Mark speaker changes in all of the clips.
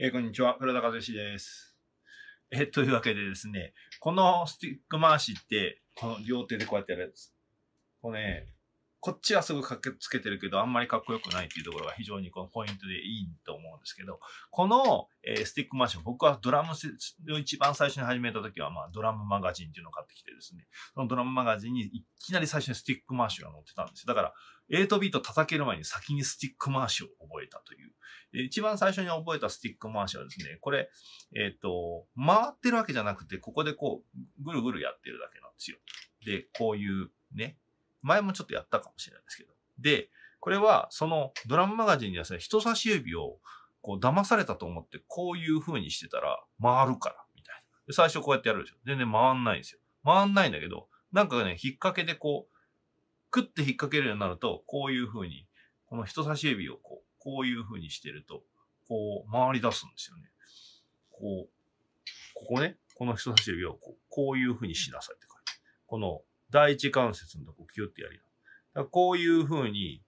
Speaker 1: えー、こんにちは、黒田和義です。えー、というわけでですね、このスティック回しって、この両手でこうやってやるやつ。これ、ね、こっちはすぐかけつけてるけど、あんまりかっこよくないっていうところが非常にこのポイントでいいと思うんですけど、この、えー、スティックマンション、僕はドラムを一番最初に始めた時は、まあ、ドラムマガジンっていうのを買ってきてですね、そのドラムマガジンにいきなり最初にスティックマンションが載ってたんですよ。だから、8ビート叩ける前に先にスティックマーシを覚えたという。一番最初に覚えたスティックマーシはですね、これ、えっ、ー、と、回ってるわけじゃなくて、ここでこう、ぐるぐるやってるだけなんですよ。で、こういうね、前もちょっとやったかもしれないですけど。で、これはそのドラムマガジンにですね、人差し指をこう騙されたと思ってこういう風にしてたら回るから、みたいな。最初こうやってやるでしょ。全然回んないんですよ。回んないんだけど、なんかね、引っ掛けでこう、クッて引っ掛けるようになると、こういう風に、この人差し指をこう、こういう風にしてると、こう回り出すんですよね。こう、ここね、この人差し指をこうこういう風にしなさいって書いて。この第一関節のとこキュッてやるやこういう風に、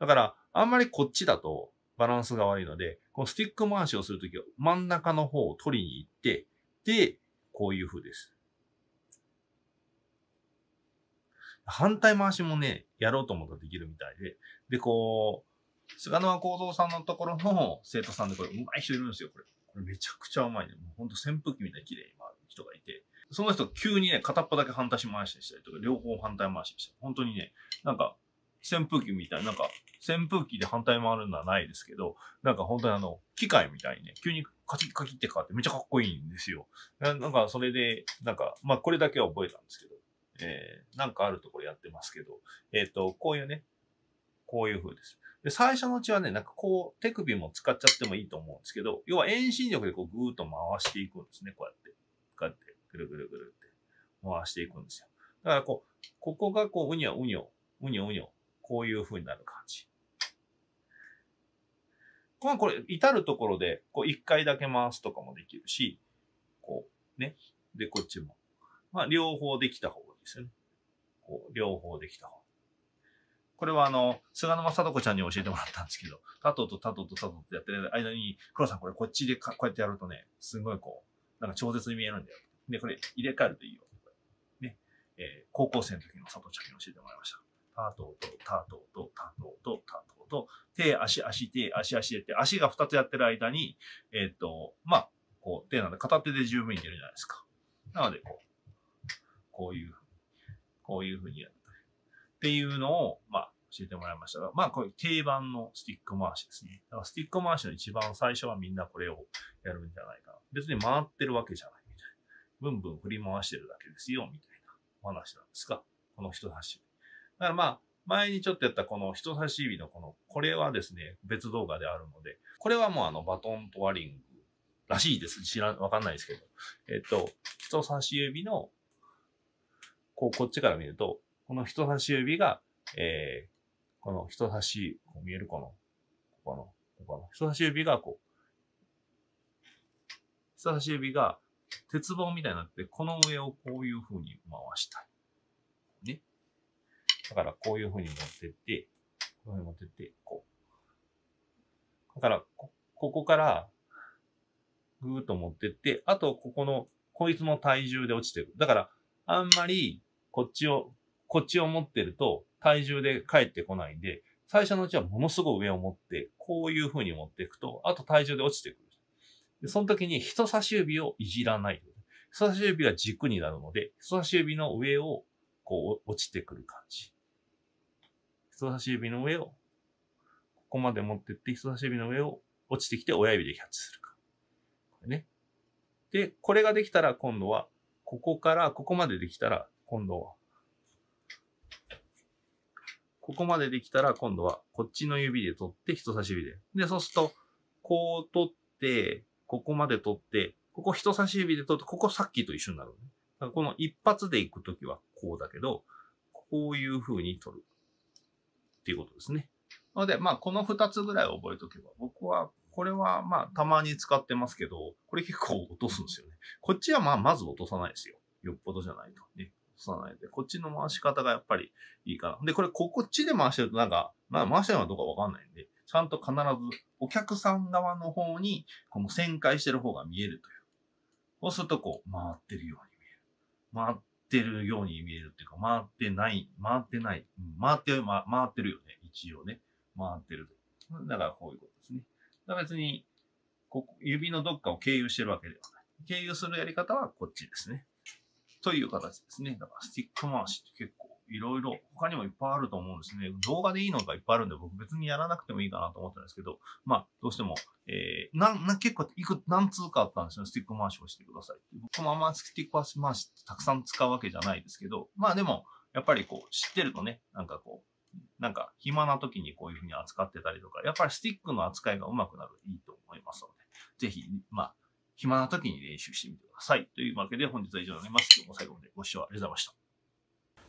Speaker 1: だから、あんまりこっちだとバランスが悪いので、このスティック回しをするときは真ん中の方を取りに行って、で、こういう風です。反対回しもね、やろうと思ったらできるみたいで、で、こう、菅沼幸三さんのところの生徒さんでこれ、うまい人いるんですよ、これ。これめちゃくちゃうまいね。もうほんと扇風機みたいに綺麗に回る人がいて。その人急にね、片っ端だけ反対回しにしたりとか、両方反対回ししたり、本当にね、なんか、扇風機みたいな、なんか、扇風機で反対回るのはないですけど、なんか本当にあの、機械みたいにね、急にカキッカキって変わってめっちゃかっこいいんですよ。なんかそれで、なんか、まあこれだけは覚えたんですけど、えー、なんかあるところやってますけど、えっ、ー、と、こういうね、こういう風です。で、最初のうちはね、なんかこう、手首も使っちゃってもいいと思うんですけど、要は遠心力でこうぐーっと回していくんですね、こうやって。こうやって。ぐるぐるぐるって回していくんですよ。だからこう、ここがこう、うにょうにょ、うにょうにょ、こういう風になる感じ。まあこれ、至るところで、こう、一回だけ回すとかもできるし、こう、ね。で、こっちも。まあ、両方できた方がいいですよね。こう、両方できた方これはあの、菅沼貞子ちゃんに教えてもらったんですけど、タトとタトとタトとやってる間に、黒さんこれこっちでこうやってやるとね、すごいこう、なんか超絶に見えるんだよ。で、これ入れ替えるといいよ。ね。えー、高校生の時の佐藤ちゃんに教えてもらいました。タトーとタトーとタトーとタトーと、手、足、足、手、足、足でって、足が2つやってる間に、えっ、と、まあ、こう、手なんで片手で十分いけるじゃないですか。なので、こう、こういう、こういうふうにやる。っていうのを、まあ、教えてもらいましたが、まあ、これ定番のスティック回しですね。だからスティック回しの一番最初はみんなこれをやるんじゃないかな。別に回ってるわけじゃない。ブンブン振り回してるだけですよ、みたいなお話なんですが、この人差し指。だからまあ、前にちょっとやったこの人差し指のこの、これはですね、別動画であるので、これはもうあのバトントワリングらしいです。知らん、わかんないですけど。えっと、人差し指の、こう、こっちから見ると、この人差し指が、えー、この人差し、こう見えるこの、ここの、ここの。人差し指がこう、人差し指が鉄棒みたいになって、この上をこういう風に回したい。ね。だからこういう風に持ってって、こういう風に持ってって、こう。だからこ、ここから、ぐーっと持ってって、あとここの、こいつの体重で落ちてる。だから、あんまり、こっちを、こっちを持ってると、体重で帰ってこないんで、最初のうちはものすごい上を持って、こういう風に持っていくと、あと体重で落ちてくる。でその時に人差し指をいじらない。人差し指は軸になるので、人差し指の上をこう落ちてくる感じ。人差し指の上を、ここまで持ってって人差し指の上を落ちてきて親指でキャッチするか。これね。で、これができたら今度は、ここからここまでできたら今度は、ここまでできたら今度はこっちの指で取って人差し指で。で、そうすると、こう取って、ここまで取って、ここ人差し指で取って、ここさっきと一緒になる、ね。だからこの一発で行くときはこうだけど、こういう風に取る。っていうことですね。なので、まあ、この2つぐらい覚えとけば、僕は、これは、まあ、たまに使ってますけど、これ結構落とすんですよね。こっちは、まあ、まず落とさないですよ。よっぽどじゃないと。ね。落とさないで。こっちの回し方がやっぱりいいかな。で、これ、こっちで回してると、なんか、まあ、回してるのはどうかわかんないんで、ちゃんと必ずお客さん側の方に、この旋回してる方が見えるという。そうするとこう、回ってるように見える。回ってるように見えるっていうか、回ってない、回ってない。うん、回ってる、ま、回ってるよね。一応ね。回ってる。だからこういうことですね。だから別に、ここ指のどっかを経由してるわけではない。経由するやり方はこっちですね。という形ですね。だからスティック回しって結構いろいろ他にもいっぱいあると思うんですね。動画でいいのがいっぱいあるんで、僕別にやらなくてもいいかなと思ったんですけど、まあ、どうしても、えー、な、な、結構いく、何通かあったんですよ。スティック回しをしてくださいって。僕もあんまスティック回し、たくさん使うわけじゃないですけど、まあでも、やっぱりこう、知ってるとね、なんかこう、なんか暇な時にこういうふうに扱ってたりとか、やっぱりスティックの扱いが上手くなるいいと思いますので、ぜひ、まあ、暇な時に練習してみてください。というわけで本日は以上になります。今日も最後までご視聴ありがとうございました。